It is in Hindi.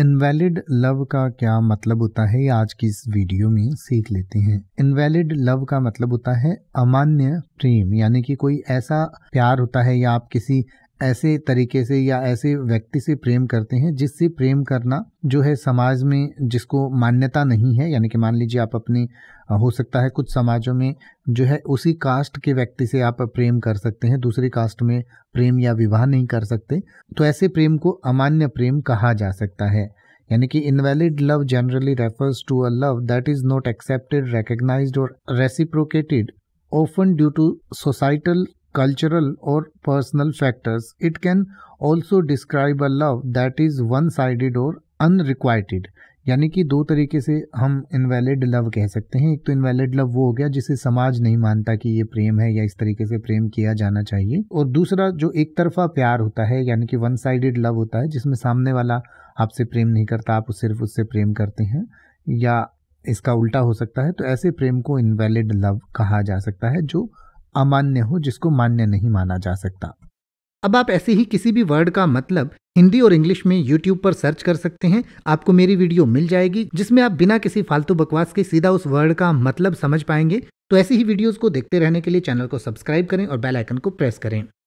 इनवैलिड लव का क्या मतलब होता है ये आज की इस वीडियो में सीख लेते हैं इनवैलिड लव का मतलब होता है अमान्य प्रेम यानी कि कोई ऐसा प्यार होता है या आप किसी ऐसे तरीके से या ऐसे व्यक्ति से प्रेम करते हैं जिससे प्रेम करना जो है समाज में जिसको मान्यता नहीं है यानी कि मान लीजिए आप अपने हो सकता है कुछ समाजों में जो है उसी कास्ट के व्यक्ति से आप प्रेम कर सकते हैं दूसरे कास्ट में प्रेम या विवाह नहीं कर सकते तो ऐसे प्रेम को अमान्य प्रेम कहा जा सकता है यानी कि invalid love generally refers to a love that is not accepted recognise और reciprocated often due to societal cultural or personal factors, it can also describe a love that is one sided or unrequited. यानी कि दो तरीके से हम इनवैलिड लव कह सकते हैं एक तो इनवैलिड लव वो हो गया जिसे समाज नहीं मानता कि ये प्रेम है या इस तरीके से प्रेम किया जाना चाहिए और दूसरा जो एक तरफा प्यार होता है यानी कि वन साइडेड लव होता है जिसमें सामने वाला आपसे प्रेम नहीं करता आप सिर्फ उससे प्रेम करते हैं या इसका उल्टा हो सकता है तो ऐसे प्रेम को इनवैलिड लव कहा जा सकता है जो अमान्य हो जिसको मान्य नहीं माना जा सकता अब आप ऐसे ही किसी भी वर्ड का मतलब हिंदी और इंग्लिश में YouTube पर सर्च कर सकते हैं आपको मेरी वीडियो मिल जाएगी जिसमें आप बिना किसी फालतू बकवास के सीधा उस वर्ड का मतलब समझ पाएंगे तो ऐसी ही वीडियोस को देखते रहने के लिए चैनल को सब्सक्राइब करें और बेल आइकन को प्रेस करें